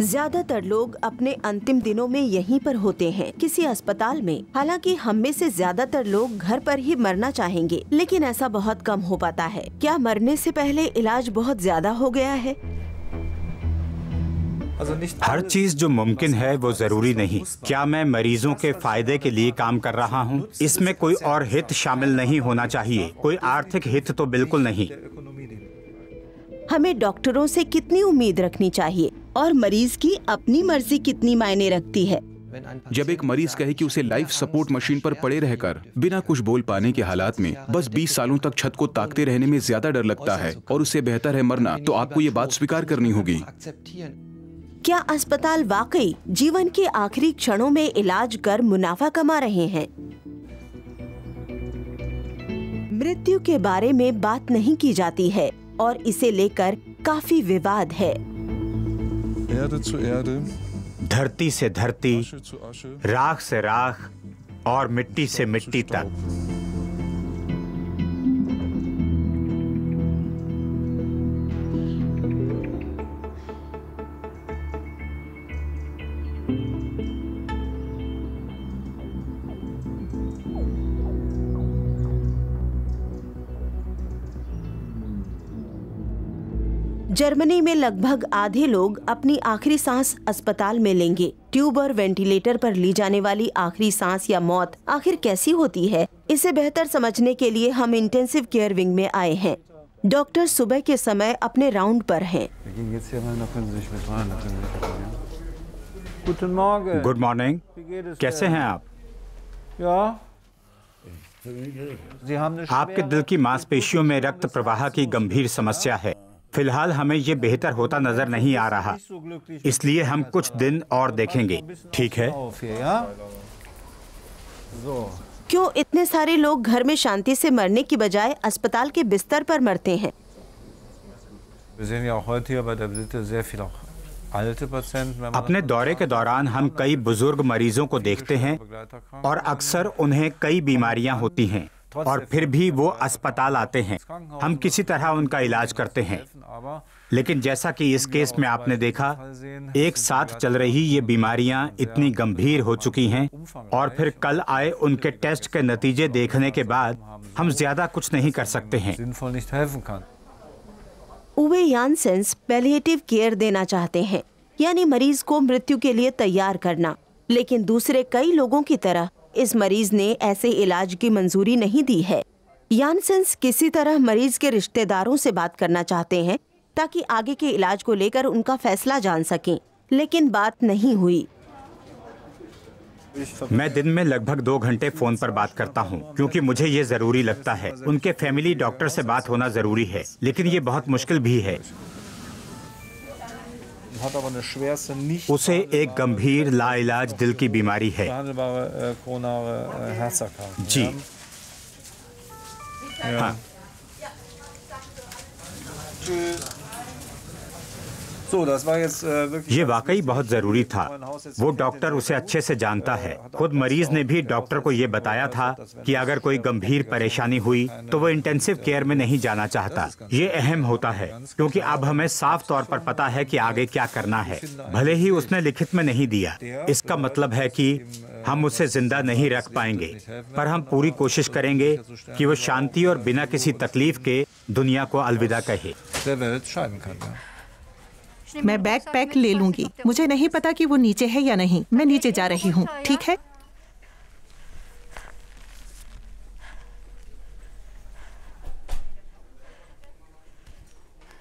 ज्यादातर लोग अपने अंतिम दिनों में यहीं पर होते हैं किसी अस्पताल में हालांकि हम में से ज्यादातर लोग घर पर ही मरना चाहेंगे लेकिन ऐसा बहुत कम हो पाता है क्या मरने से पहले इलाज बहुत ज्यादा हो गया है हर चीज जो मुमकिन है वो जरूरी नहीं क्या मैं मरीजों के फायदे के लिए काम कर रहा हूँ इसमें कोई और हित शामिल नहीं होना चाहिए कोई आर्थिक हित तो बिल्कुल नहीं हमें डॉक्टरों से कितनी उम्मीद रखनी चाहिए और मरीज की अपनी मर्जी कितनी मायने रखती है जब एक मरीज कहे कि उसे लाइफ सपोर्ट मशीन पर पड़े रहकर बिना कुछ बोल पाने के हालात में बस 20 सालों तक छत को ताकते रहने में ज्यादा डर लगता है और उसे बेहतर है मरना तो आपको ये बात स्वीकार करनी होगी क्या अस्पताल वाकई जीवन के आखिरी क्षणों में इलाज कर मुनाफा कमा रहे हैं मृत्यु के बारे में बात नहीं की जाती है और इसे लेकर काफी विवाद है धरती से धरती राख से राख और मिट्टी से मिट्टी तक जर्मनी में लगभग आधे लोग अपनी आखिरी सांस अस्पताल में लेंगे ट्यूब और वेंटिलेटर पर ली जाने वाली आखिरी सांस या मौत आखिर कैसी होती है इसे बेहतर समझने के लिए हम इंटेंसिव केयर विंग में आए हैं डॉक्टर सुबह के समय अपने राउंड पर हैं। गुड मॉर्निंग कैसे हैं आप आपके दिल की मांसपेशियों में रक्त प्रवाह की गंभीर समस्या है फिलहाल हमें ये बेहतर होता नजर नहीं आ रहा इसलिए हम कुछ दिन और देखेंगे ठीक है क्यों इतने सारे लोग घर में शांति से मरने की बजाय अस्पताल के बिस्तर पर मरते हैं अपने दौरे के दौरान हम कई बुजुर्ग मरीजों को देखते हैं और अक्सर उन्हें कई बीमारियां होती हैं और फिर भी वो अस्पताल आते हैं हम किसी तरह उनका इलाज करते हैं लेकिन जैसा कि इस केस में आपने देखा एक साथ चल रही ये बीमारियां इतनी गंभीर हो चुकी हैं और फिर कल आए उनके टेस्ट के नतीजे देखने के बाद हम ज्यादा कुछ नहीं कर सकते हैं उवे यानसेंस पैलिएटिव केयर देना चाहते हैं यानी मरीज को मृत्यु के लिए तैयार करना लेकिन दूसरे कई लोगों की तरह इस मरीज ने ऐसे इलाज की मंजूरी नहीं दी है यानसेंस किसी तरह मरीज के रिश्तेदारों से बात करना चाहते हैं ताकि आगे के इलाज को लेकर उनका फैसला जान सकें लेकिन बात नहीं हुई मैं दिन में लगभग दो घंटे फोन पर बात करता हूं क्योंकि मुझे ये जरूरी लगता है उनके फैमिली डॉक्टर से बात होना जरूरी है लेकिन ये बहुत मुश्किल भी है उसे एक गंभीर लाइलाज दिल की बीमारी है äh, äh, जी हाँ Äh, ये वाकई बहुत ज़रूरी था वो डॉक्टर उसे अच्छे से जानता äh, है खुद मरीज ने भी डॉक्टर को ये बताया था कि अगर कोई गंभीर परेशानी हुई तो वो इंटेंसिव केयर में नहीं जाना चाहता ये अहम होता है क्योंकि अब हमें साफ तौर पर पता है कि आगे क्या करना है भले ही उसने लिखित में नहीं दिया इसका मतलब है कि äh, हम उसे जिंदा नहीं रख पाएंगे पर हम पूरी कोशिश करेंगे कि वो शांति और बिना किसी तकलीफ के दुनिया को अलविदा कहे मैं बैग पैक ले लूंगी मुझे नहीं पता कि वो नीचे है या नहीं मैं नीचे जा रही हूँ ठीक है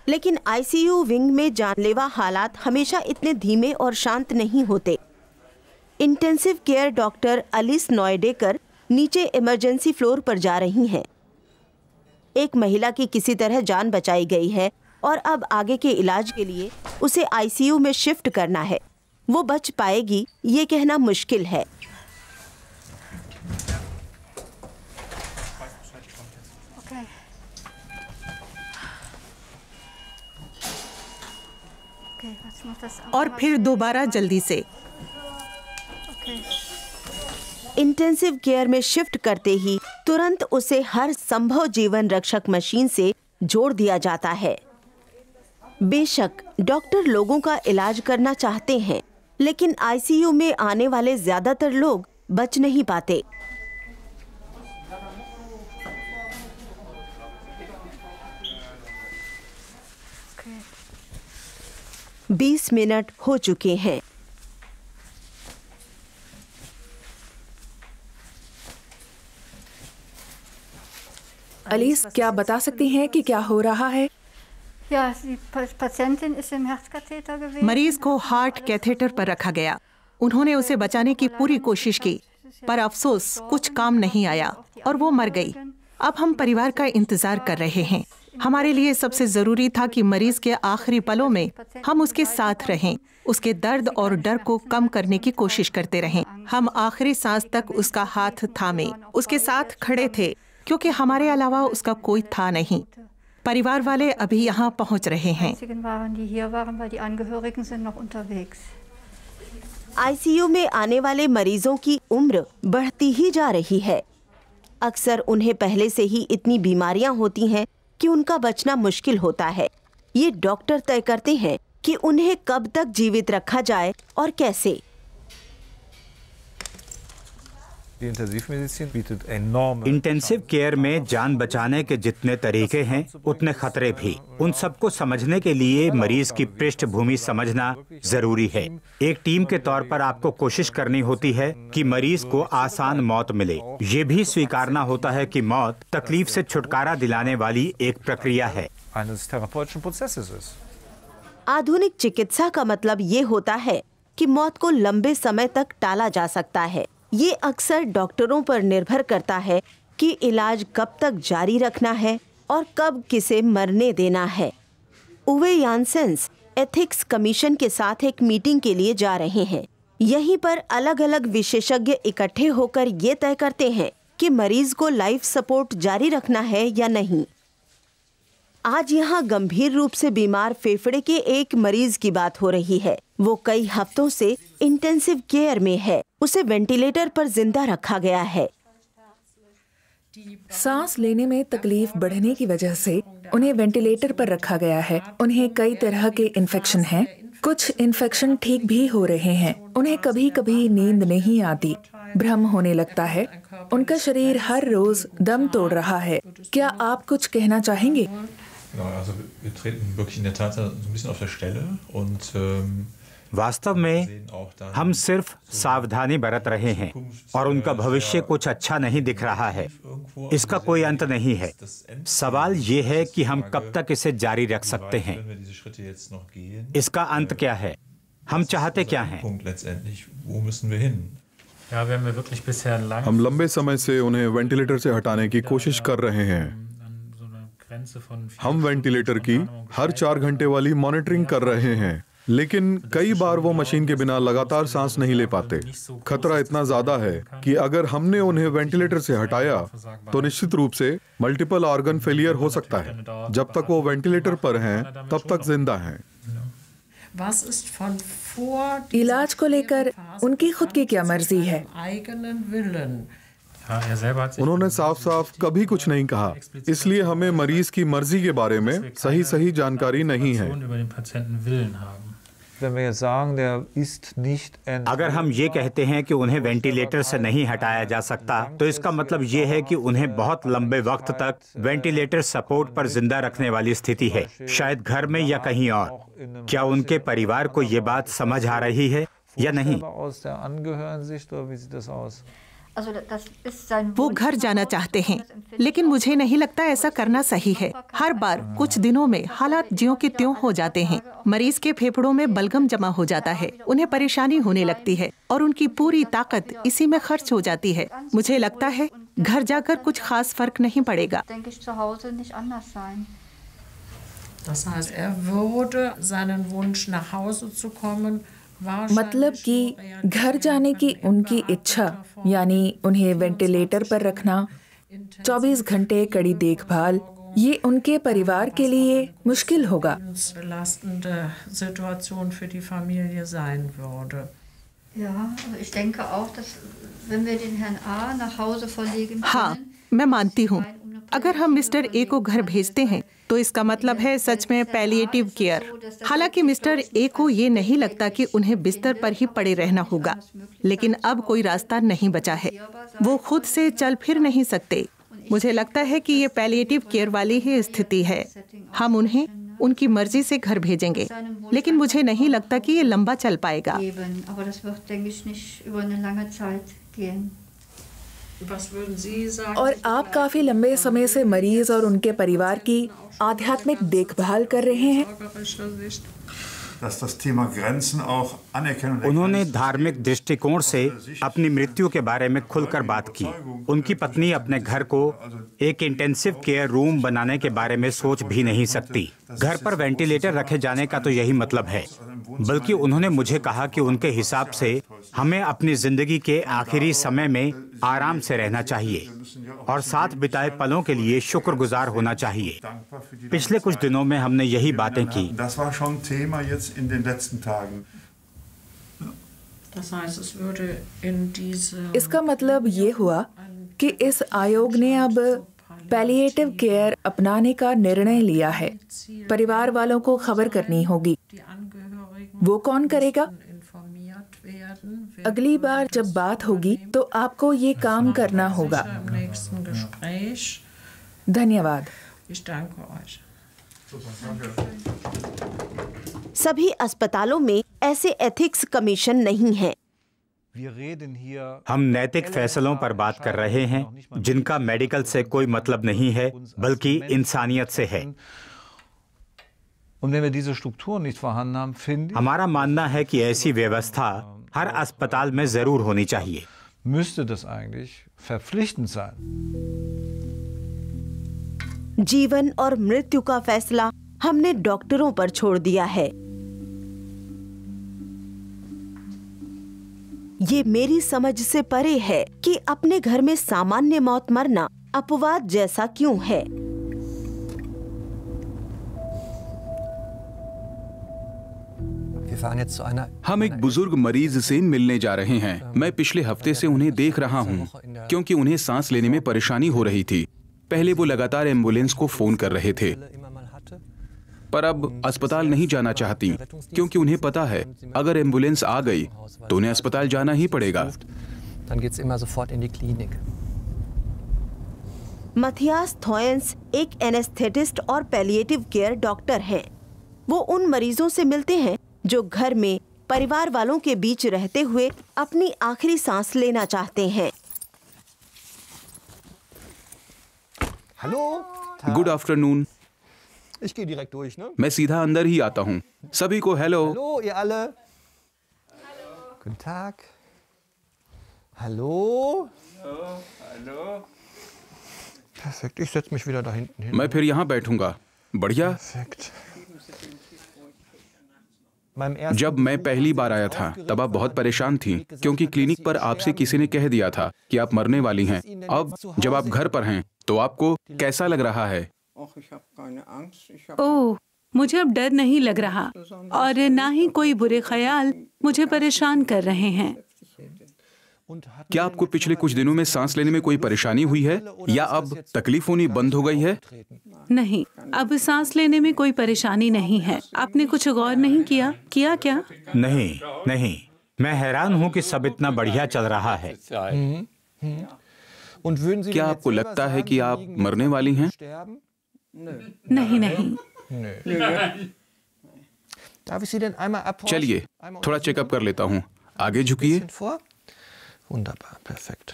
लेकिन आईसीयू विंग में जानलेवा हालात हमेशा इतने धीमे और शांत नहीं होते intensive care doctor Alice Noedecker नीचे इमरजेंसी फ्लोर पर जा रही हैं एक महिला की किसी तरह जान बचाई गई है और अब आगे के इलाज के लिए उसे आईसीयू में शिफ्ट करना है वो बच पाएगी ये कहना मुश्किल है और फिर दोबारा जल्दी से इंटेंसिव केयर में शिफ्ट करते ही तुरंत उसे हर संभव जीवन रक्षक मशीन से जोड़ दिया जाता है बेशक डॉक्टर लोगों का इलाज करना चाहते हैं लेकिन आईसीयू में आने वाले ज्यादातर लोग बच नहीं पाते बीस मिनट हो चुके हैं अलीस क्या बता सकती हैं कि क्या हो रहा है Ja, die Patientin ist im Herzkatheter gewesen. मरीज को हार्ट कैथेटर पर रखा गया उन्होंने उसे बचाने की पूरी कोशिश की पर अफसोस कुछ काम नहीं आया और वो मर गई अब हम परिवार का इंतजार कर रहे हैं हमारे लिए सबसे जरूरी था कि मरीज के आखिरी पलों में हम उसके साथ रहें उसके दर्द और डर को कम करने की कोशिश करते रहें हम आखिरी सांस तक उसका हाथ थामे उसके साथ खड़े थे क्योंकि हमारे अलावा उसका कोई था नहीं परिवार वाले अभी यहाँ पहुँच रहे हैं आईसीयू में आने वाले मरीजों की उम्र बढ़ती ही जा रही है अक्सर उन्हें पहले से ही इतनी बीमारियां होती हैं कि उनका बचना मुश्किल होता है ये डॉक्टर तय करते हैं कि उन्हें कब तक जीवित रखा जाए और कैसे इंटेंसिव केयर में जान बचाने के जितने तरीके हैं उतने खतरे भी उन सबको समझने के लिए मरीज की पृष्ठभूमि समझना जरूरी है एक टीम के तौर पर आपको कोशिश करनी होती है कि मरीज को आसान मौत मिले ये भी स्वीकारना होता है कि मौत तकलीफ से छुटकारा दिलाने वाली एक प्रक्रिया है आधुनिक चिकित्सा का मतलब ये होता है कि मौत को लंबे समय तक टाला जा सकता है ये अक्सर डॉक्टरों पर निर्भर करता है कि इलाज कब तक जारी रखना है और कब किसे मरने देना है उवे यानसेंस एथिक्स कमीशन के साथ एक मीटिंग के लिए जा रहे हैं यहीं पर अलग अलग विशेषज्ञ इकट्ठे होकर ये तय करते हैं कि मरीज को लाइफ सपोर्ट जारी रखना है या नहीं आज यहाँ गंभीर रूप से बीमार फेफड़े के एक मरीज की बात हो रही है वो कई हफ्तों से इंटेंसिव केयर में है उसे वेंटिलेटर पर जिंदा रखा गया है सांस लेने में तकलीफ बढ़ने की वजह से उन्हें वेंटिलेटर पर रखा गया है उन्हें कई तरह के इन्फेक्शन हैं, कुछ इन्फेक्शन ठीक भी हो रहे हैं उन्हें कभी कभी नींद नहीं आती भ्रम होने लगता है उनका शरीर हर रोज दम तोड़ रहा है क्या आप कुछ कहना चाहेंगे Genau, also wir treten wirklich in der Tat so ein bisschen auf der Stelle und ähm, वास्तव में हम सिर्फ सावधानी बरत रहे हैं और उनका äh, भविष्य कुछ अच्छा नहीं दिख रहा है इसका कोई अंत नहीं है सवाल ये है कि हम कब तक इसे जारी रख सकते हैं इसका अंत äh, क्या है हम चाहते क्या हैं हम लंबे समय से उन्हें वेंटिलेटर से हटाने की कोशिश कर रहे हैं हम वेंटिलेटर की हर चार घंटे वाली मॉनिटरिंग कर रहे हैं लेकिन कई बार वो मशीन के बिना लगातार सांस नहीं ले पाते खतरा इतना ज्यादा है कि अगर हमने उन्हें वेंटिलेटर से हटाया तो निश्चित रूप से मल्टीपल ऑर्गन फेलियर हो सकता है जब तक वो वेंटिलेटर पर हैं तब तक जिंदा हैं इलाज को लेकर उनकी खुद की क्या मर्जी है हाँ, उन्होंने साफ साफ कभी कुछ नहीं कहा इसलिए हमें मरीज की मर्जी के बारे में सही सही जानकारी नहीं है अगर हम ये कहते हैं कि उन्हें वेंटिलेटर से नहीं हटाया जा सकता तो इसका मतलब ये है कि उन्हें बहुत लंबे वक्त तक वेंटिलेटर सपोर्ट पर जिंदा रखने वाली स्थिति है शायद घर में या कहीं और क्या उनके परिवार को ये बात समझ आ रही है या नहीं वो घर जाना चाहते हैं लेकिन मुझे नहीं लगता ऐसा करना सही है हर बार कुछ दिनों में हालात ज्यो के त्यों हो जाते हैं मरीज के फेफड़ों में बलगम जमा हो जाता है उन्हें परेशानी होने लगती है और उनकी पूरी ताकत इसी में खर्च हो जाती है मुझे लगता है घर जाकर कुछ खास फर्क नहीं पड़ेगा Das heißt, er würde seinen Wunsch nach Hause zu kommen मतलब कि घर जाने की उनकी इच्छा यानी उन्हें वेंटिलेटर पर रखना 24 घंटे कड़ी देखभाल ये उनके परिवार के लिए मुश्किल होगा हाँ मैं मानती हूँ um अगर हम मिस्टर ए को घर भेजते हैं तो इसका मतलब है सच में पैलिएटिव केयर हालांकि मिस्टर ए को ये नहीं लगता कि उन्हें बिस्तर पर ही पड़े रहना होगा लेकिन अब कोई रास्ता नहीं बचा है वो खुद से चल फिर नहीं सकते मुझे लगता है कि ये पैलिएटिव केयर वाली ही स्थिति है हम उन्हें उनकी मर्जी से घर भेजेंगे लेकिन मुझे नहीं लगता कि ये लंबा चल पाएगा और आप काफ़ी लंबे हाँ। समय से मरीज और उनके परिवार की आध्यात्मिक देखभाल कर रहे हैं उन्होंने धार्मिक दृष्टिकोण से अपनी मृत्यु के बारे में खुलकर बात की उनकी पत्नी अपने घर को एक इंटेंसिव केयर रूम बनाने के बारे में सोच भी नहीं सकती घर पर वेंटिलेटर रखे जाने का तो यही मतलब है बल्कि उन्होंने मुझे कहा कि उनके हिसाब से हमें अपनी जिंदगी के आखिरी समय में आराम से रहना चाहिए और साथ बिताए पलों के लिए शुक्रगुजार होना चाहिए पिछले कुछ दिनों में हमने यही बातें की इसका मतलब ये हुआ कि इस आयोग ने अब पैलिएटिव केयर अपनाने का निर्णय लिया है परिवार वालों को खबर करनी होगी वो कौन करेगा अगली बार जब बात होगी तो आपको ये काम करना होगा धन्यवाद सभी अस्पतालों में ऐसे एथिक्स कमीशन नहीं है हम नैतिक फैसलों पर बात कर रहे हैं जिनका मेडिकल से कोई मतलब नहीं है बल्कि इंसानियत से है हमारा मानना है कि ऐसी व्यवस्था हर अस्पताल में जरूर होनी चाहिए जीवन और मृत्यु का फैसला हमने डॉक्टरों पर छोड़ दिया है ये मेरी समझ से परे है कि अपने घर में सामान्य मौत मरना अपवाद जैसा क्यों है हम एक बुजुर्ग मरीज से मिलने जा रहे हैं मैं पिछले हफ्ते से उन्हें देख रहा हूँ क्योंकि उन्हें सांस लेने में परेशानी हो रही थी पहले वो लगातार एम्बुलेंस को फोन कर रहे थे पर अब अस्पताल नहीं जाना चाहती क्योंकि उन्हें पता है अगर एम्बुलेंस आ गई तो उन्हें अस्पताल जाना ही पड़ेगा मथियास थोयंस एक एनेस्थेटिस्ट और पैलिएटिव केयर डॉक्टर हैं। वो उन मरीजों से मिलते हैं जो घर में परिवार वालों के बीच रहते हुए अपनी आखिरी सांस लेना चाहते हैं हेलो गुड आफ्टरनून मैं सीधा अंदर ही आता हूँ सभी को हेलो हेलो मैं फिर यहाँ बैठूंगा बढ़िया Perfect. जब मैं पहली बार आया था तब आप बहुत परेशान थी क्योंकि क्लिनिक पर आपसे किसी ने कह दिया था कि आप मरने वाली हैं अब जब आप घर पर हैं तो आपको कैसा लग रहा है ओह मुझे अब डर नहीं लग रहा और ना ही कोई बुरे ख्याल मुझे परेशान कर रहे हैं क्या आपको पिछले कुछ दिनों में सांस लेने में कोई परेशानी हुई है या अब तकलीफ होनी बंद हो गई है नहीं अब सांस लेने में कोई परेशानी नहीं है आपने कुछ गौर नहीं किया किया क्या नहीं नहीं मैं हैरान हूँ कि सब इतना बढ़िया चल रहा है हम्म, हम्म। क्या आपको लगता है कि आप मरने वाली हैं नहीं नहीं चलिए थोड़ा चेकअप कर लेता हूँ आगे झुकिए Wunderbar, perfekt.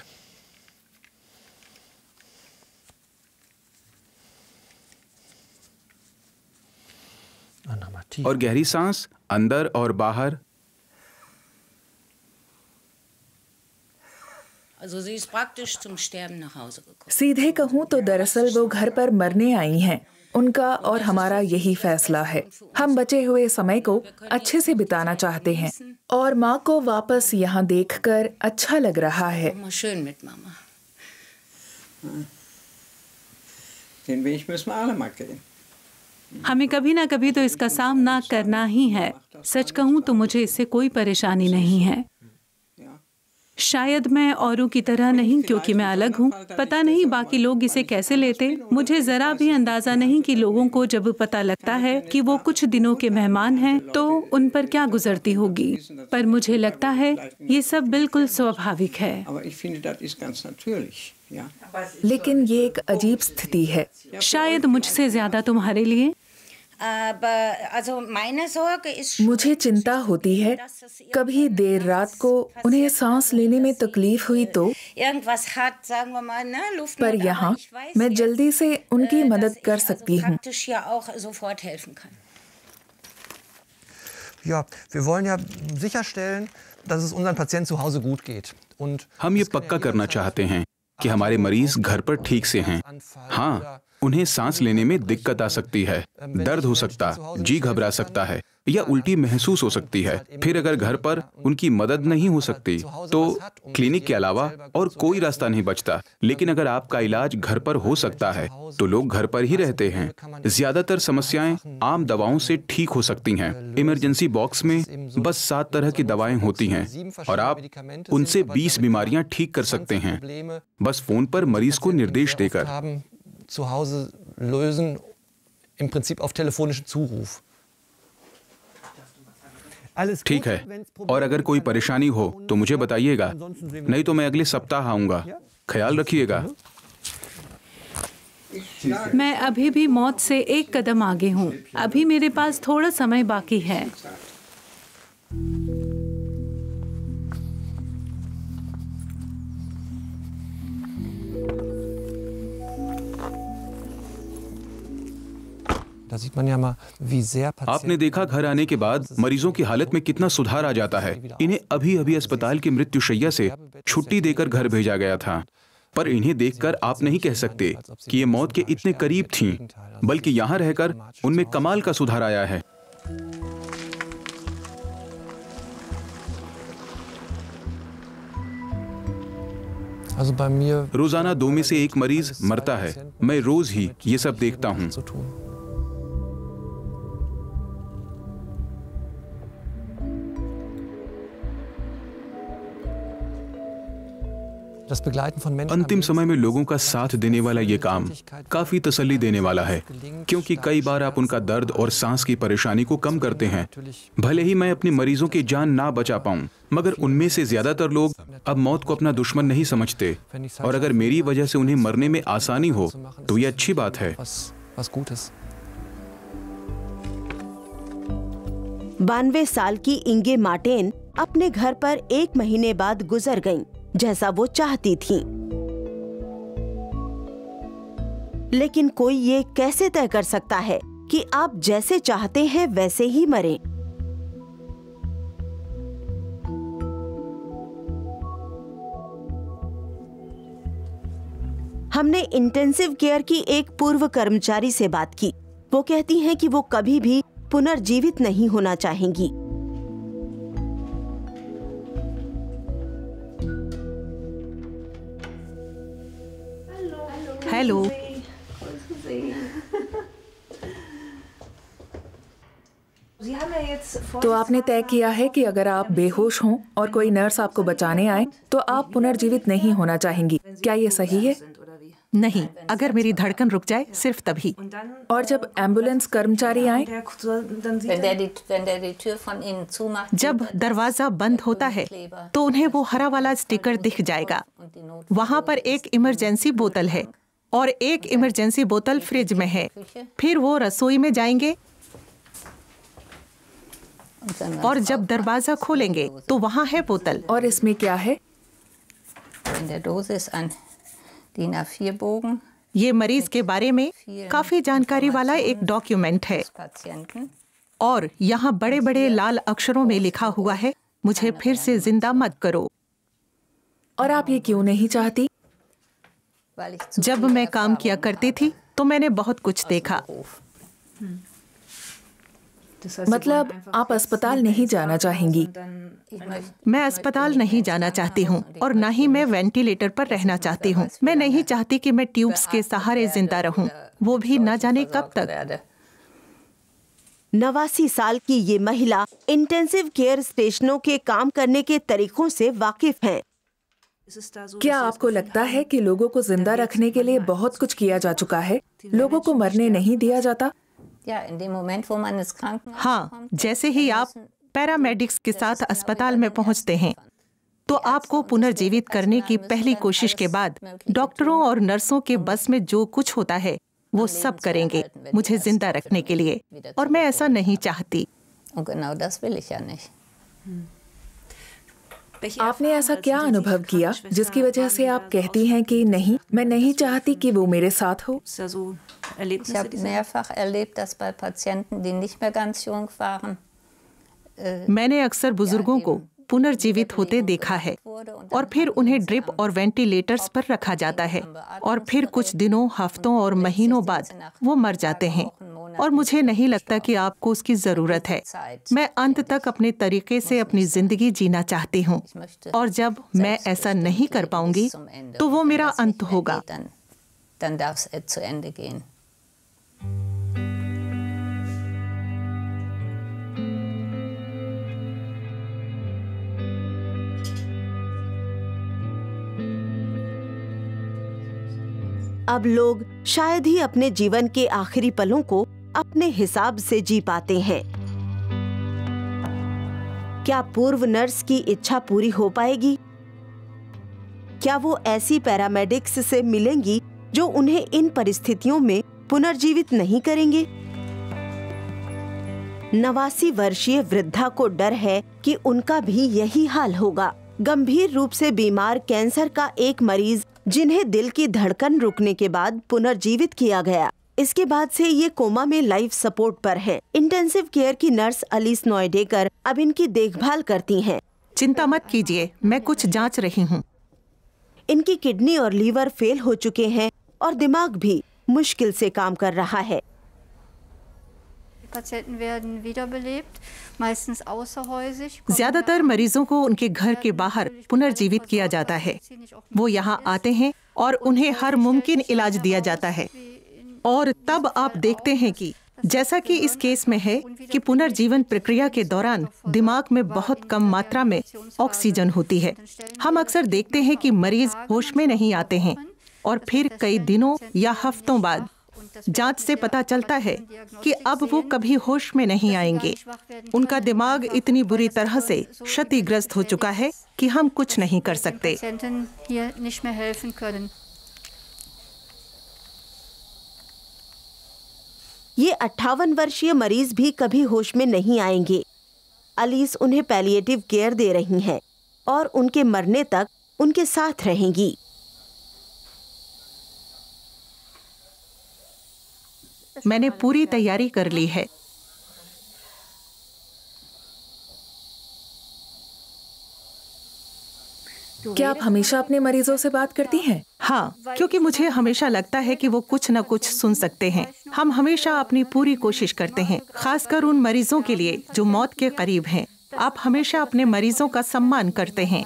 और गहरी सांस अंदर और बाहर सीधे कहूं तो दरअसल वो घर पर मरने आई हैं। उनका और हमारा यही फैसला है हम बचे हुए समय को अच्छे से बिताना चाहते हैं और माँ को वापस यहाँ देखकर अच्छा लग रहा है हमें कभी ना कभी तो इसका सामना करना ही है सच कहूँ तो मुझे इससे कोई परेशानी नहीं है शायद मैं औरों की तरह नहीं क्योंकि मैं तो अलग हूँ पता नहीं बाकी लोग इसे कैसे लेते मुझे ज़रा भी अंदाज़ा नहीं कि लोगों को जब पता लगता है कि वो कुछ दिनों के मेहमान तो हैं तो उन पर क्या गुजरती होगी पर मुझे लगता है ये तो सब बिल्कुल स्वाभाविक है लेकिन ये एक अजीब स्थिति है शायद मुझसे ज्यादा तुम्हारे लिए मुझे चिंता होती है कभी देर रात को उन्हें सांस लेने में तकलीफ हुई तो पर यहाँ मैं जल्दी से äh, उनकी मदद कर सकती हूँ हम ये पक्का करना चाहते हैं कि हमारे मरीज घर पर ठीक से हैं हाँ उन्हें सांस लेने में दिक्कत आ सकती है दर्द हो सकता जी घबरा सकता है या उल्टी महसूस हो सकती है फिर अगर घर पर उनकी मदद नहीं हो सकती तो क्लिनिक के अलावा और कोई रास्ता नहीं बचता लेकिन अगर आपका इलाज घर पर हो सकता है तो लोग घर पर ही रहते हैं ज्यादातर समस्याएं आम दवाओं से ठीक हो सकती हैं इमरजेंसी बॉक्स में बस सात तरह की दवाएं होती हैं और आप उनसे बीस बीमारियाँ ठीक कर सकते हैं बस फोन पर मरीज को निर्देश देकर zu Hause lösen, im Prinzip auf telefonischen Zuruf. ठीक है और अगर कोई परेशानी हो तो मुझे बताइएगा नहीं तो मैं अगले सप्ताह आऊंगा ख्याल रखिएगा मैं अभी भी मौत से एक कदम आगे हूँ अभी मेरे पास थोड़ा समय बाकी है आपने देखा घर आने के बाद मरीजों की हालत में कितना सुधार आ जाता है इन्हें अभी अभी अस्पताल की मृत्युशैया से छुट्टी देकर घर भेजा गया था पर इन्हें देखकर आप नहीं कह सकते कि ये मौत के इतने करीब थीं, बल्कि यहाँ रहकर उनमें कमाल का सुधार आया है रोजाना दो में से एक मरीज मरता है मैं रोज ही ये सब देखता हूँ अंतिम समय में लोगों का साथ देने वाला ये काम काफी तसल्ली देने वाला है क्योंकि कई बार आप उनका दर्द और सांस की परेशानी को कम करते हैं भले ही मैं अपने मरीजों की जान ना बचा पाऊं मगर उनमें से ज्यादातर लोग अब मौत को अपना दुश्मन नहीं समझते और अगर मेरी वजह से उन्हें मरने में आसानी हो तो ये अच्छी बात है बानवे साल की इंगे मार्टेन अपने घर पर एक महीने बाद गुजर गईं। जैसा वो चाहती थी लेकिन कोई ये कैसे तय कर सकता है कि आप जैसे चाहते हैं वैसे ही मरें? हमने इंटेंसिव केयर की एक पूर्व कर्मचारी से बात की वो कहती हैं कि वो कभी भी पुनर्जीवित नहीं होना चाहेंगी Hello. तो आपने तय किया है कि अगर आप बेहोश हों और कोई नर्स आपको बचाने आए तो आप पुनर्जीवित नहीं होना चाहेंगी क्या ये सही है नहीं अगर मेरी धड़कन रुक जाए सिर्फ तभी और जब एम्बुलेंस कर्मचारी आए जब दरवाजा बंद होता है तो उन्हें वो हरा वाला स्टिकर दिख जाएगा वहाँ पर एक इमरजेंसी बोतल है और एक इमरजेंसी बोतल फ्रिज में है फिर वो रसोई में जाएंगे और जब दरवाजा खोलेंगे तो वहाँ है बोतल और इसमें क्या है ये मरीज के बारे में काफी जानकारी वाला एक डॉक्यूमेंट है और यहाँ बड़े बड़े लाल अक्षरों में लिखा हुआ है मुझे फिर से जिंदा मत करो और आप ये क्यों नहीं चाहती जब मैं काम किया करती थी तो मैंने बहुत कुछ देखा मतलब आप अस्पताल नहीं जाना चाहेंगी मैं अस्पताल नहीं जाना चाहती हूँ और न ही मैं वेंटिलेटर पर रहना चाहती हूँ मैं नहीं चाहती कि मैं ट्यूब्स के सहारे जिंदा रहूं वो भी न जाने कब तक नवासी साल की ये महिला इंटेंसिव केयर स्टेशनों के काम करने के तरीकों से वाकिफ हैं। क्या आपको लगता है कि लोगों को जिंदा रखने के लिए बहुत कुछ किया जा चुका है लोगों को मरने नहीं दिया जाता हाँ जैसे ही आप पैरामेडिक्स के साथ अस्पताल में पहुंचते हैं तो आपको पुनर्जीवित करने की पहली कोशिश के बाद डॉक्टरों और नर्सों के बस में जो कुछ होता है वो सब करेंगे मुझे जिंदा रखने के लिए और मैं ऐसा नहीं चाहती आपने ऐसा क्या अनुभव किया जिसकी वजह से आप कहती हैं कि नहीं मैं नहीं चाहती कि वो मेरे साथ हो मैंने अक्सर बुजुर्गों को पुनर्जीवित होते देखा है और फिर उन्हें ड्रिप और वेंटिलेटर्स पर रखा जाता है और फिर कुछ दिनों हफ्तों और महीनों बाद वो मर जाते हैं और मुझे नहीं लगता कि आपको उसकी ज़रूरत है मैं अंत तक अपने तरीके से अपनी ज़िंदगी जीना चाहती हूँ और जब मैं ऐसा नहीं कर पाऊंगी तो वो मेरा अंत होगा अब लोग शायद ही अपने जीवन के आखिरी पलों को अपने हिसाब से जी पाते हैं क्या पूर्व नर्स की इच्छा पूरी हो पाएगी क्या वो ऐसी पैरामेडिक्स से मिलेंगी जो उन्हें इन परिस्थितियों में पुनर्जीवित नहीं करेंगे नवासी वर्षीय वृद्धा को डर है कि उनका भी यही हाल होगा गंभीर रूप से बीमार कैंसर का एक मरीज जिन्हें दिल की धड़कन रुकने के बाद पुनर्जीवित किया गया इसके बाद से ये कोमा में लाइफ सपोर्ट पर है इंटेंसिव केयर की नर्स अलीस नोएडेकर अब इनकी देखभाल करती हैं। चिंता मत कीजिए मैं कुछ जांच रही हूँ इनकी किडनी और लीवर फेल हो चुके हैं और दिमाग भी मुश्किल से काम कर रहा है ज्यादातर मरीजों को उनके घर के बाहर पुनर्जीवित किया जाता है वो यहाँ आते हैं और उन्हें हर मुमकिन इलाज दिया जाता है और तब आप देखते हैं कि जैसा कि इस केस में है कि पुनर्जीवन प्रक्रिया के दौरान दिमाग में बहुत कम मात्रा में ऑक्सीजन होती है हम अक्सर देखते हैं कि मरीज होश में नहीं आते हैं और फिर कई दिनों या हफ्तों बाद जांच से पता चलता है कि अब वो कभी होश में नहीं आएंगे उनका दिमाग इतनी बुरी तरह से क्षतिग्रस्त हो चुका है कि हम कुछ नहीं कर सकते ये अट्ठावन वर्षीय मरीज भी कभी होश में नहीं आएंगे अलीस उन्हें पैलिएटिव केयर दे रही हैं और उनके मरने तक उनके साथ रहेंगी मैंने पूरी तैयारी कर ली है क्या आप हमेशा अपने मरीजों से बात करती हैं? हाँ क्योंकि मुझे हमेशा लगता है कि वो कुछ न कुछ सुन सकते हैं हम हमेशा अपनी पूरी कोशिश करते हैं खासकर उन मरीजों के लिए जो मौत के करीब हैं। आप हमेशा अपने मरीजों का सम्मान करते हैं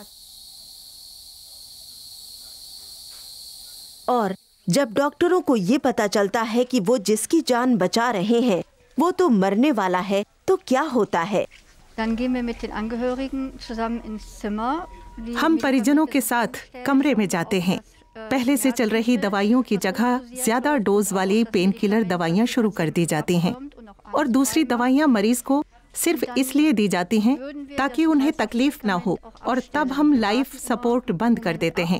और जब डॉक्टरों को ये पता चलता है कि वो जिसकी जान बचा रहे हैं वो तो मरने वाला है तो क्या होता है हम परिजनों के साथ कमरे में जाते हैं äh, पहले से चल रही दवाइयों की जगह ज्यादा डोज वाली पेन किलर दवाइयाँ शुरू कर दी जाती हैं और दूसरी दवाइयाँ मरीज को सिर्फ इसलिए दी जाती हैं ताकि उन्हें तकलीफ ना हो और तब हम लाइफ सपोर्ट बंद कर देते हैं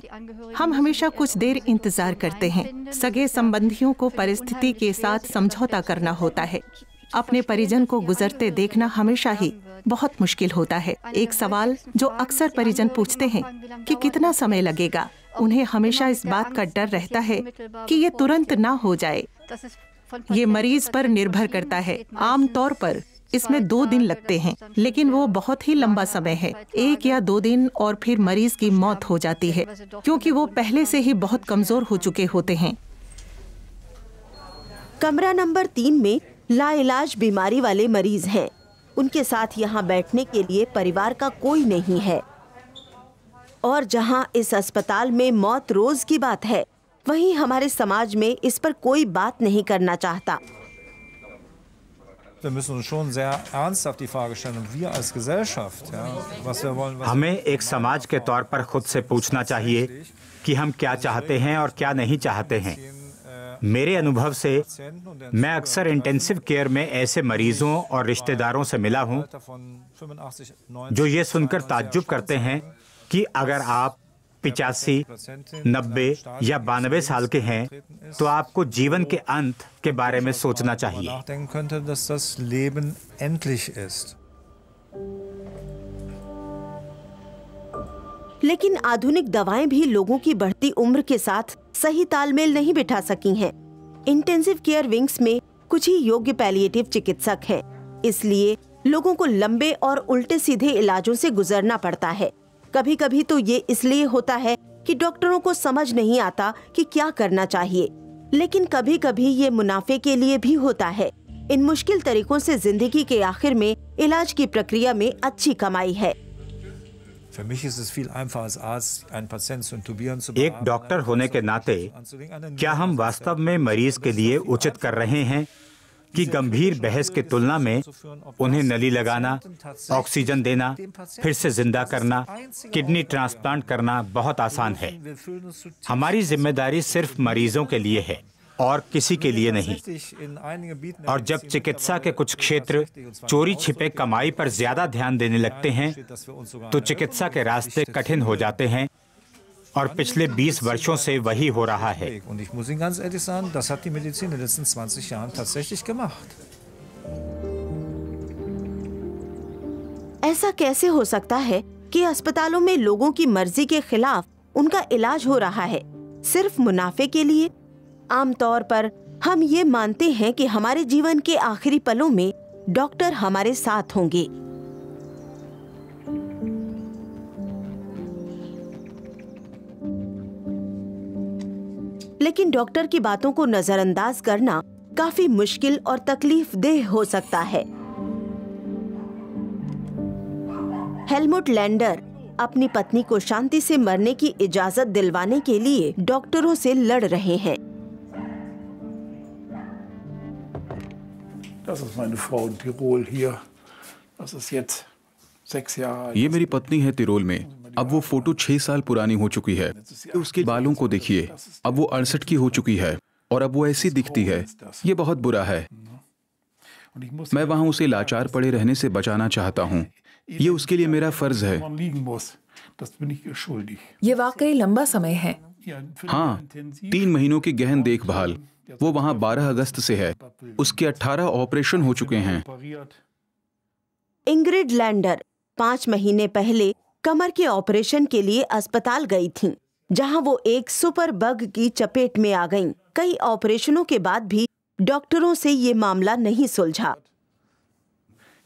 हम हमेशा कुछ देर इंतजार करते हैं सगे संबंधियों को परिस्थिति के साथ समझौता करना होता है अपने परिजन को गुजरते देखना हमेशा ही बहुत मुश्किल होता है एक सवाल जो अक्सर परिजन पूछते हैं कि कितना समय लगेगा उन्हें हमेशा इस बात का डर रहता है कि ये तुरंत ना हो जाए ये मरीज पर निर्भर करता है आमतौर पर इसमें दो दिन लगते हैं लेकिन वो बहुत ही लंबा समय है एक या दो दिन और फिर मरीज की मौत हो जाती है क्योंकि वो पहले से ही बहुत कमजोर हो चुके होते हैं कमरा नंबर तीन में लाइलाज बीमारी वाले मरीज हैं। उनके साथ यहाँ बैठने के लिए परिवार का कोई नहीं है और जहाँ इस अस्पताल में मौत रोज की बात है वहीं हमारे समाज में इस पर कोई बात नहीं करना चाहता wir müssen uns schon sehr ernsthaft die Frage stellen, wir als Gesellschaft, ja, was wir wollen. Was हमें एक समाज के तौर पर खुद से पूछना चाहिए कि हम क्या चाहते हैं और क्या नहीं चाहते हैं मेरे अनुभव से मैं अक्सर इंटेंसिव केयर में ऐसे मरीजों और रिश्तेदारों से मिला हूं, जो ये सुनकर ताज्जुब करते हैं कि अगर आप पिचासी नब्बे या बानवे साल के हैं तो आपको जीवन के अंत के बारे में सोचना चाहिए लेकिन आधुनिक दवाएं भी लोगों की बढ़ती उम्र के साथ सही तालमेल नहीं बिठा सकी हैं। इंटेंसिव केयर विंग्स में कुछ ही योग्य पैलिएटिव चिकित्सक हैं, इसलिए लोगों को लंबे और उल्टे सीधे इलाजों से गुजरना पड़ता है कभी कभी तो ये इसलिए होता है कि डॉक्टरों को समझ नहीं आता कि क्या करना चाहिए लेकिन कभी कभी ये मुनाफे के लिए भी होता है इन मुश्किल तरीकों से जिंदगी के आखिर में इलाज की प्रक्रिया में अच्छी कमाई है एक डॉक्टर होने के नाते क्या हम वास्तव में मरीज के लिए उचित कर रहे हैं कि गंभीर बहस के तुलना में उन्हें नली लगाना ऑक्सीजन देना फिर से जिंदा करना किडनी ट्रांसप्लांट करना बहुत आसान है हमारी जिम्मेदारी सिर्फ मरीजों के लिए है और किसी के लिए नहीं और जब चिकित्सा के कुछ क्षेत्र चोरी छिपे कमाई पर ज्यादा ध्यान देने लगते हैं तो चिकित्सा के रास्ते कठिन हो जाते हैं और पिछले 20 वर्षों से वही हो रहा है ऐसा कैसे हो सकता है कि अस्पतालों में लोगों की मर्जी के खिलाफ उनका इलाज हो रहा है सिर्फ मुनाफे के लिए आमतौर पर हम ये मानते हैं कि हमारे जीवन के आखिरी पलों में डॉक्टर हमारे साथ होंगे लेकिन डॉक्टर की बातों को नजरअंदाज करना काफी मुश्किल और तकलीफ देह हो सकता है हेलमुट लैंडर अपनी पत्नी को शांति से मरने की इजाजत दिलवाने के लिए डॉक्टरों से लड़ रहे हैं ये मेरी पत्नी है तिरोल में अब वो फोटो छह साल पुरानी हो चुकी है उसके बालों को देखिए अब वो अड़सठ की हो चुकी है और अब वो ऐसी दिखती है ये बहुत बुरा है मैं वहां उसे लाचार पड़े रहने से बचाना चाहता हूँ ये उसके लिए मेरा फर्ज है ये वाकई लंबा समय है हाँ तीन महीनों की गहन देखभाल वो वहाँ 12 अगस्त से है उसके 18 ऑपरेशन हो चुके हैं इंग्रिड लैंडर पाँच महीने पहले कमर के ऑपरेशन के लिए अस्पताल गई थीं, जहां वो एक सुपर बग की चपेट में आ गईं। कई ऑपरेशनों के बाद भी डॉक्टरों से ये मामला नहीं सुलझा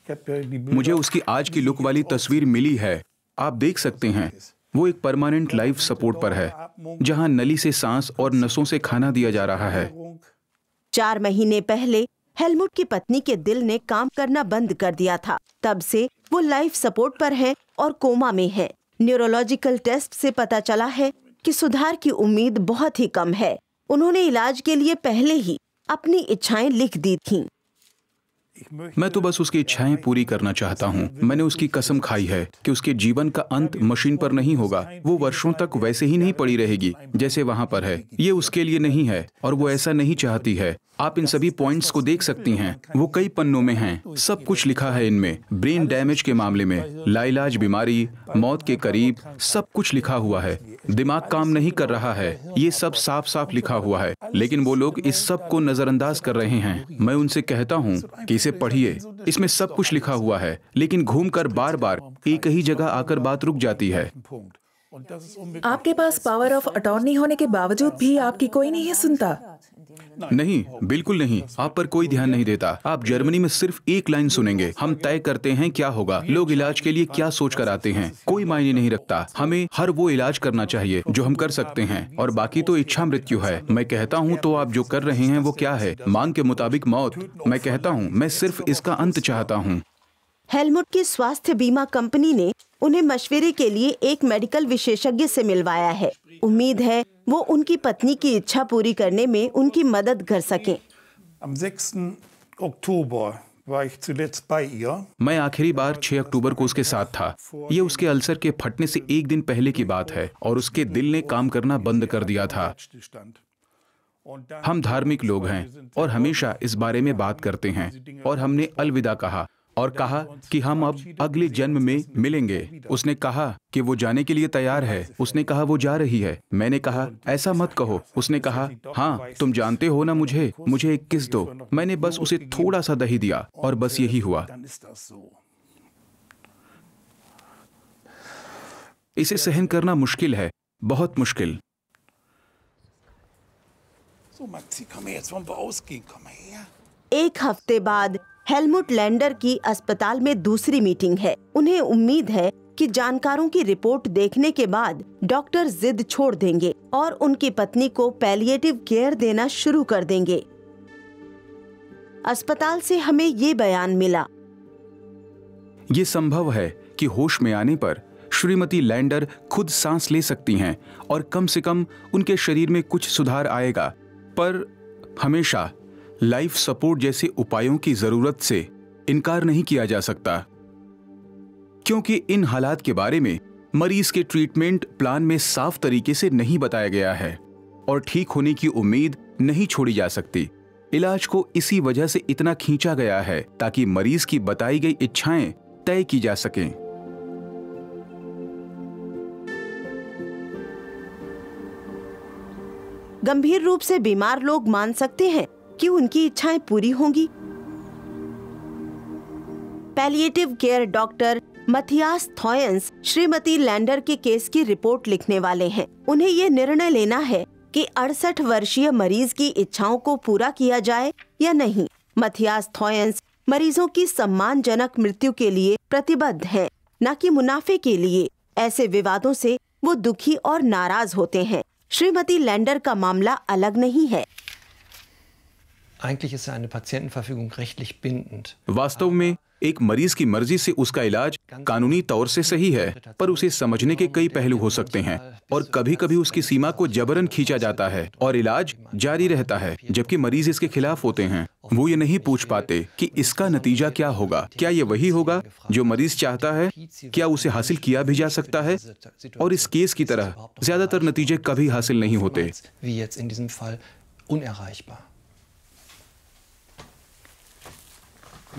मुझे उसकी आज की लुक वाली तस्वीर मिली है आप देख सकते हैं वो एक परमानेंट लाइफ सपोर्ट पर है जहां नली से सांस और नसों से खाना दिया जा रहा है चार महीने पहले हेलमुट की पत्नी के दिल ने काम करना बंद कर दिया था तब से वो लाइफ सपोर्ट पर है और कोमा में है न्यूरोलॉजिकल टेस्ट से पता चला है कि सुधार की उम्मीद बहुत ही कम है उन्होंने इलाज के लिए पहले ही अपनी इच्छाएं लिख दी थीं। मैं तो बस उसकी इच्छाएं पूरी करना चाहता हूं। मैंने उसकी कसम खाई है कि उसके जीवन का अंत मशीन पर नहीं होगा वो वर्षों तक वैसे ही नहीं पड़ी रहेगी जैसे वहां पर है ये उसके लिए नहीं है और वो ऐसा नहीं चाहती है आप इन सभी पॉइंट्स को देख सकती हैं वो कई पन्नों में हैं सब कुछ लिखा है इनमें ब्रेन डैमेज के मामले में लाइलाज बीमारी मौत के करीब सब कुछ लिखा हुआ है दिमाग काम नहीं कर रहा है ये सब साफ साफ लिखा हुआ है लेकिन वो लोग इस सब को नजरअंदाज कर रहे हैं मैं उनसे कहता हूँ कि इसे पढ़िए इसमें सब कुछ लिखा हुआ है लेकिन घूमकर बार बार एक ही जगह आकर बात रुक जाती है आपके पास पावर ऑफ अटॉर्नी होने के बावजूद भी आपकी कोई नहीं है सुनता नहीं बिल्कुल नहीं आप पर कोई ध्यान नहीं देता आप जर्मनी में सिर्फ एक लाइन सुनेंगे हम तय करते हैं क्या होगा लोग इलाज के लिए क्या सोच कर आते हैं कोई मायने नहीं रखता हमें हर वो इलाज करना चाहिए जो हम कर सकते हैं और बाकी तो इच्छा मृत्यु है मैं कहता हूँ तो आप जो कर रहे हैं वो क्या है मांग के मुताबिक मौत मैं कहता हूँ मैं सिर्फ इसका अंत चाहता हूँ हेलमुट की स्वास्थ्य बीमा कंपनी ने उन्हें मशवरे के लिए एक मेडिकल विशेषज्ञ से मिलवाया है उम्मीद है वो उनकी पत्नी की इच्छा पूरी करने में उनकी मदद कर सकें मैं आखिरी बार 6 अक्टूबर को उसके साथ था ये उसके अल्सर के फटने से एक दिन पहले की बात है और उसके दिल ने काम करना बंद कर दिया था हम धार्मिक लोग हैं और हमेशा इस बारे में बात करते हैं और हमने अलविदा कहा और कहा कि हम अब अगले जन्म में मिलेंगे उसने कहा कि वो जाने के लिए तैयार है उसने कहा वो जा रही है मैंने कहा ऐसा मत कहो उसने कहा हाँ तुम जानते हो ना मुझे मुझे एक किस दो मैंने बस उसे थोड़ा सा दही दिया और बस यही हुआ इसे सहन करना मुश्किल है बहुत मुश्किल एक हफ्ते बाद हेलमुट लैंडर की अस्पताल में दूसरी मीटिंग है उन्हें उम्मीद है कि जानकारों की रिपोर्ट देखने के बाद डॉक्टर जिद छोड़ देंगे और उनकी पत्नी को पैलिएटिव केयर देना शुरू कर देंगे अस्पताल से हमें ये बयान मिला ये संभव है कि होश में आने पर श्रीमती लैंडर खुद सांस ले सकती हैं और कम से कम उनके शरीर में कुछ सुधार आएगा पर हमेशा लाइफ सपोर्ट जैसे उपायों की जरूरत से इनकार नहीं किया जा सकता क्योंकि इन हालात के बारे में मरीज के ट्रीटमेंट प्लान में साफ तरीके से नहीं बताया गया है और ठीक होने की उम्मीद नहीं छोड़ी जा सकती इलाज को इसी वजह से इतना खींचा गया है ताकि मरीज की बताई गई इच्छाएं तय की जा सकें गंभीर रूप से बीमार लोग मान सकते हैं कि उनकी इच्छाएं पूरी होंगी palliative care doctor Mathias Thoens श्रीमती लैंडर के केस की रिपोर्ट लिखने वाले हैं उन्हें ये निर्णय लेना है कि अड़सठ वर्षीय मरीज की इच्छाओं को पूरा किया जाए या नहीं मथियास थॉयंस मरीजों की सम्मानजनक मृत्यु के लिए प्रतिबद्ध है न कि मुनाफे के लिए ऐसे विवादों से वो दुखी और नाराज होते हैं श्रीमती लैंडर का मामला अलग नहीं है eigentlich ist eine Patientenverfügung rechtlich bindend. वास्तव में एक मरीज की मर्जी से उसका इलाज कानूनी तौर से सही है पर उसे समझने के कई पहलू हो सकते हैं और कभी कभी उसकी सीमा को जबरन खींचा जाता है और इलाज जारी रहता है जबकि मरीज इसके खिलाफ होते हैं वो ये नहीं पूछ पाते कि इसका नतीजा क्या होगा क्या ये वही होगा जो मरीज चाहता है क्या उसे हासिल किया भी जा सकता है और इस केस की तरह ज्यादातर नतीजे कभी हासिल नहीं होते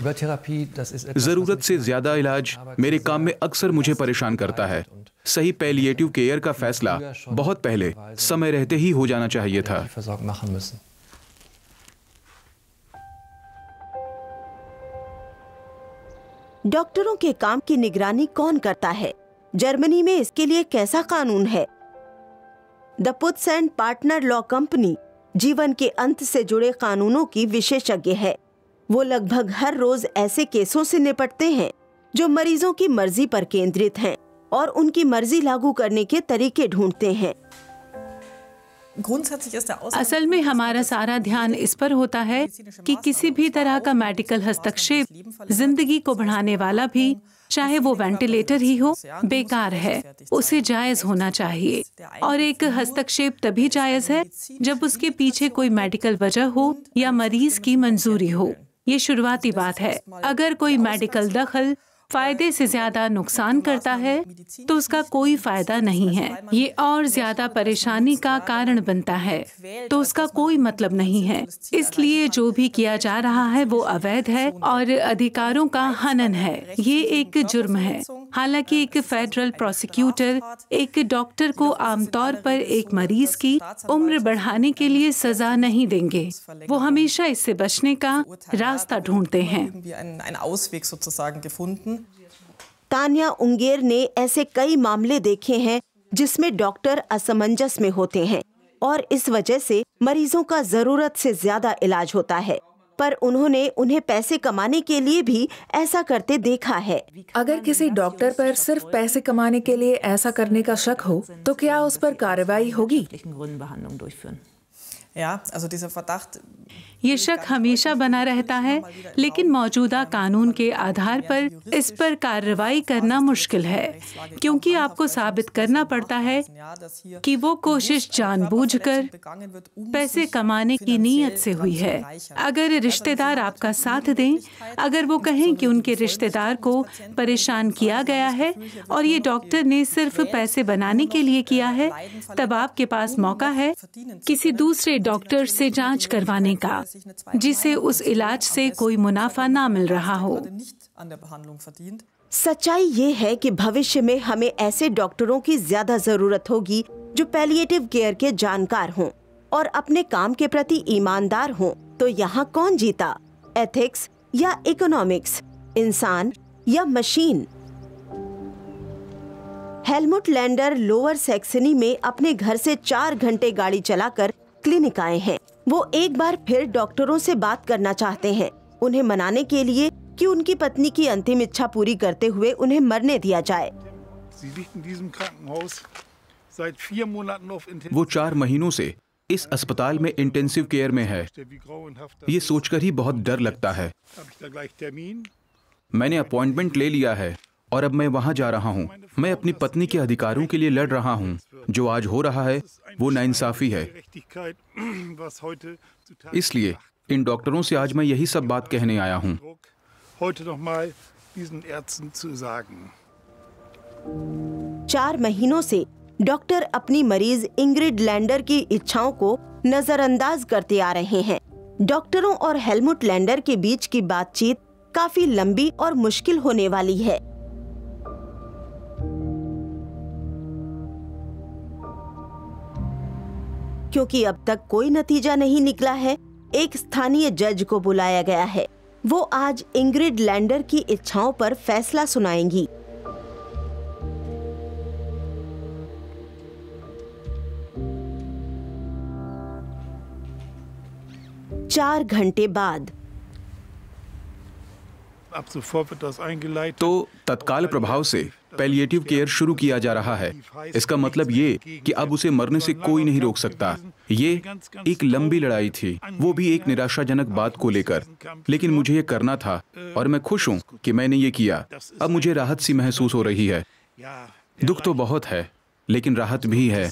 ज़रूरत से ज़्यादा इलाज मेरे काम में अक्सर मुझे परेशान करता है सही पैलिएटिव केयर का फैसला बहुत पहले समय रहते ही हो जाना चाहिए था डॉक्टरों के काम की निगरानी कौन करता है जर्मनी में इसके लिए कैसा कानून है the Putz and partner law company जीवन के अंत से जुड़े कानूनों की विशेषज्ञ है वो लगभग हर रोज ऐसे केसों से निपटते हैं जो मरीजों की मर्जी पर केंद्रित हैं और उनकी मर्जी लागू करने के तरीके ढूंढते हैं असल में हमारा सारा ध्यान इस पर होता है कि किसी भी तरह का मेडिकल हस्तक्षेप जिंदगी को बढ़ाने वाला भी चाहे वो वेंटिलेटर ही हो बेकार है उसे जायज होना चाहिए और एक हस्तक्षेप तभी जायज है जब उसके पीछे कोई मेडिकल वजह हो या मरीज की मंजूरी हो ये शुरुआती बात है अगर कोई मेडिकल दखल फायदे से ज्यादा नुकसान करता है तो उसका कोई फायदा नहीं है ये और ज्यादा परेशानी का कारण बनता है तो उसका कोई मतलब नहीं है इसलिए जो भी किया जा रहा है वो अवैध है और अधिकारों का हनन है ये एक जुर्म है हालांकि एक फेडरल प्रोसिक्यूटर एक डॉक्टर को आमतौर पर एक मरीज की उम्र बढ़ाने के लिए सजा नहीं देंगे वो हमेशा इससे बचने का रास्ता ढूंढते हैं तानिया उंगेर ने ऐसे कई मामले देखे हैं जिसमें डॉक्टर असमंजस में होते हैं और इस वजह से मरीजों का जरूरत से ज्यादा इलाज होता है पर उन्होंने उन्हें पैसे कमाने के लिए भी ऐसा करते देखा है अगर किसी डॉक्टर पर सिर्फ पैसे कमाने के लिए ऐसा करने का शक हो तो क्या उस पर कार्रवाई होगी ये शक हमेशा बना रहता है लेकिन मौजूदा कानून के आधार पर इस पर कार्रवाई करना मुश्किल है क्योंकि आपको साबित करना पड़ता है कि वो कोशिश जानबूझकर पैसे कमाने की नीयत से हुई है अगर रिश्तेदार आपका साथ दें अगर वो कहें कि उनके रिश्तेदार को परेशान किया गया है और ये डॉक्टर ने सिर्फ पैसे बनाने के लिए किया है तब आपके पास मौका है किसी दूसरे डॉक्टर से जांच करवाने का जिसे उस इलाज से कोई मुनाफा ना मिल रहा हो सच्चाई ये है कि भविष्य में हमें ऐसे डॉक्टरों की ज्यादा जरूरत होगी जो पैलिएटिव केयर के जानकार हों और अपने काम के प्रति ईमानदार हों। तो यहाँ कौन जीता एथिक्स या इकोनॉमिक्स इंसान या machine Helmut Lander Lower Saxony में अपने घर से चार घंटे गाड़ी चलाकर क्लिनिक आए हैं वो एक बार फिर डॉक्टरों से बात करना चाहते हैं उन्हें मनाने के लिए कि उनकी पत्नी की अंतिम इच्छा पूरी करते हुए उन्हें मरने दिया जाए वो चार महीनों से इस अस्पताल में इंटेंसिव केयर में है ये सोचकर ही बहुत डर लगता है मैंने अपॉइंटमेंट ले लिया है और अब मैं वहाँ जा रहा हूँ मैं अपनी पत्नी के अधिकारों के लिए लड़ रहा हूँ जो आज हो रहा है वो नाइंसाफ़ी है इसलिए इन डॉक्टरों से आज मैं यही सब बात कहने आया हूँ चार महीनों से डॉक्टर अपनी मरीज इंग्रिड लैंडर की इच्छाओं को नजरअंदाज करते आ रहे हैं डॉक्टरों और हेलमुट लैंडर के बीच की बातचीत काफी लंबी और मुश्किल होने वाली है क्योंकि अब तक कोई नतीजा नहीं निकला है एक स्थानीय जज को बुलाया गया है वो आज इंग्रिड लैंडर की इच्छाओं पर फैसला सुनाएंगी चार घंटे बाद तो, तो तत्काल प्रभाव से पैलिएटिव केयर शुरू किया जा रहा है इसका मतलब ये कि अब उसे मरने से कोई नहीं रोक सकता ये एक लंबी लड़ाई थी वो भी एक निराशाजनक बात को लेकर लेकिन मुझे ये करना था और मैं खुश हूँ कि मैंने ये किया अब मुझे राहत सी महसूस हो रही है दुख तो बहुत है लेकिन राहत भी है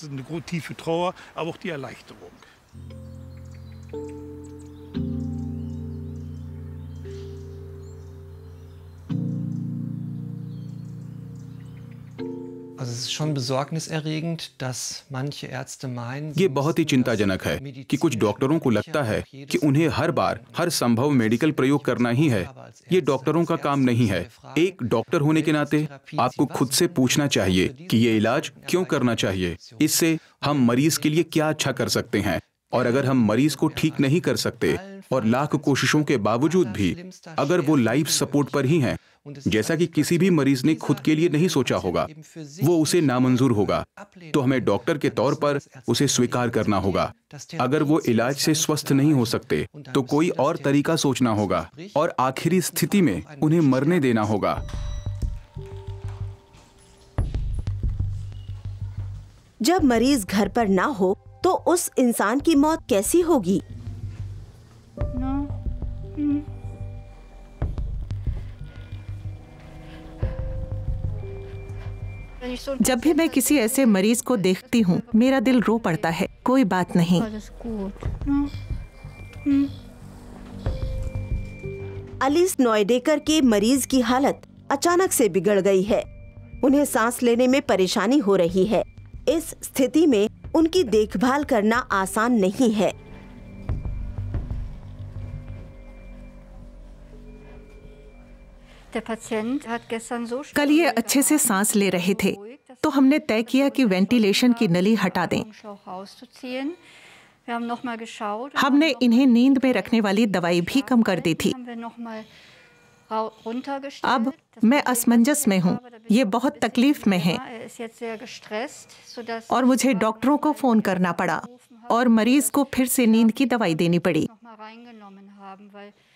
ये बहुत ही चिंताजनक है कि कुछ डॉक्टरों को लगता है कि उन्हें हर बार हर संभव मेडिकल प्रयोग करना ही है ये डॉक्टरों का काम नहीं है एक डॉक्टर होने के नाते आपको खुद से पूछना चाहिए कि ये इलाज क्यों करना चाहिए इससे हम मरीज के लिए क्या अच्छा कर सकते हैं और अगर हम मरीज को ठीक नहीं कर सकते और लाख कोशिशों के बावजूद भी अगर वो लाइफ सपोर्ट पर ही हैं जैसा कि किसी भी मरीज ने खुद के लिए नहीं सोचा होगा वो उसे नामंजूर होगा तो हमें डॉक्टर के तौर पर उसे स्वीकार करना होगा अगर वो इलाज से स्वस्थ नहीं हो सकते तो कोई और तरीका सोचना होगा और आखिरी स्थिति में उन्हें मरने देना होगा जब मरीज घर पर ना हो तो उस इंसान की मौत कैसी होगी जब भी मैं किसी ऐसे मरीज को देखती हूँ मेरा दिल रो पड़ता है कोई बात नहीं अलिस नोएडेकर के मरीज की हालत अचानक से बिगड़ गई है उन्हें सांस लेने में परेशानी हो रही है इस स्थिति में उनकी देखभाल करना आसान नहीं है कल ये अच्छे से सांस ले रहे थे तो हमने तय किया कि वेंटिलेशन की नली हटा दें हमने इन्हें नींद में रखने वाली दवाई भी कम कर दी थी अब मैं असमंजस में हूँ ये बहुत तकलीफ में है er और मुझे डॉक्टरों को फ़ोन करना पड़ा और मरीज को फिर से नींद की दवाई देनी पड़ी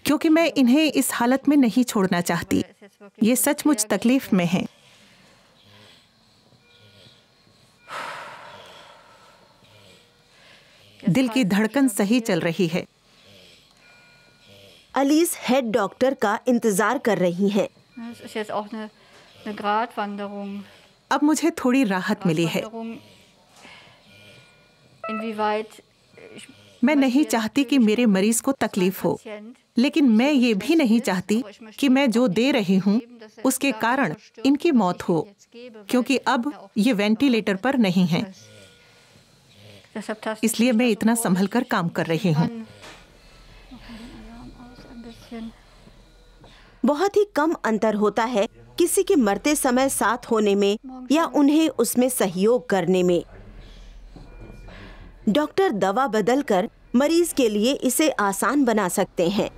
क्योंकि मैं इन्हें इस हालत में नहीं छोड़ना चाहती ये सचमुच तकलीफ में है दिल की धड़कन सही चल रही है अलीज हेड डॉक्टर का इंतजार कर रही हैं। अब मुझे थोड़ी राहत मिली है मैं नहीं चाहती कि मेरे मरीज को तकलीफ हो लेकिन मैं ये भी नहीं चाहती कि मैं जो दे रही हूँ er उसके कारण इनकी मौत हो क्योंकि अब ये वेंटिलेटर पर नहीं है इसलिए मैं इतना संभल कर काम कर रही हूँ बहुत ही कम अंतर होता है किसी के मरते समय साथ होने में या उन्हें उसमें सहयोग करने में डॉक्टर दवा बदल कर मरीज के लिए इसे आसान बना सकते हैं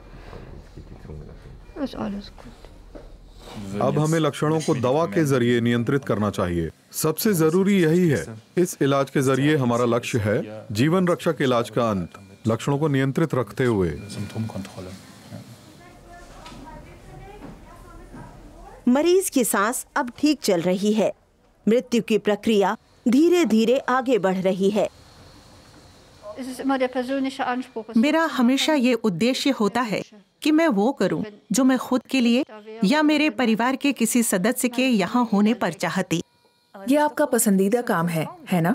अब हमें लक्षणों को दवा के जरिए नियंत्रित करना चाहिए सबसे जरूरी यही है इस इलाज के जरिए हमारा लक्ष्य है जीवन रक्षक इलाज का अंत लक्षणों को नियंत्रित रखते हुए मरीज की सांस अब ठीक चल रही है मृत्यु की प्रक्रिया धीरे धीरे आगे बढ़ रही है मेरा हमेशा ये उद्देश्य होता है कि मैं वो करूं जो मैं खुद के लिए या मेरे परिवार के किसी सदस्य के यहाँ होने पर चाहती ये आपका पसंदीदा काम है है ना?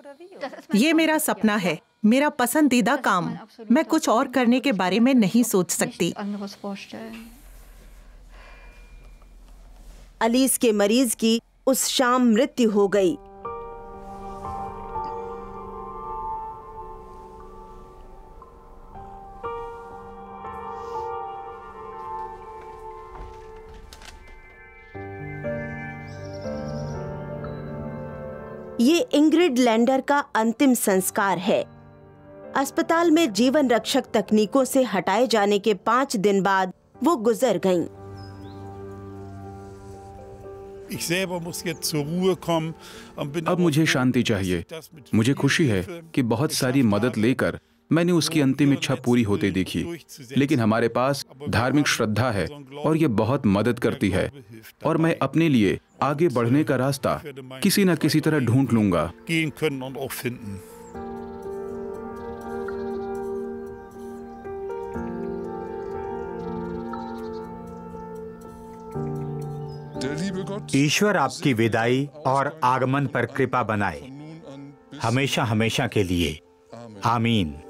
ये मेरा सपना है मेरा पसंदीदा काम मैं कुछ और करने के बारे में नहीं सोच सकती अलीस के मरीज की उस शाम मृत्यु हो गई ये इंग्रिड लैंडर का अंतिम संस्कार है अस्पताल में जीवन रक्षक तकनीकों से हटाए जाने के पांच दिन बाद वो गुजर गईं। अब मुझे शांति चाहिए मुझे खुशी है कि बहुत सारी मदद लेकर मैंने उसकी अंतिम इच्छा पूरी होते देखी लेकिन हमारे पास धार्मिक श्रद्धा है और ये बहुत मदद करती है और मैं अपने लिए आगे बढ़ने का रास्ता किसी न किसी तरह ढूंढ लूंगा ईश्वर आपकी विदाई और आगमन पर कृपा बनाए हमेशा हमेशा के लिए आमीन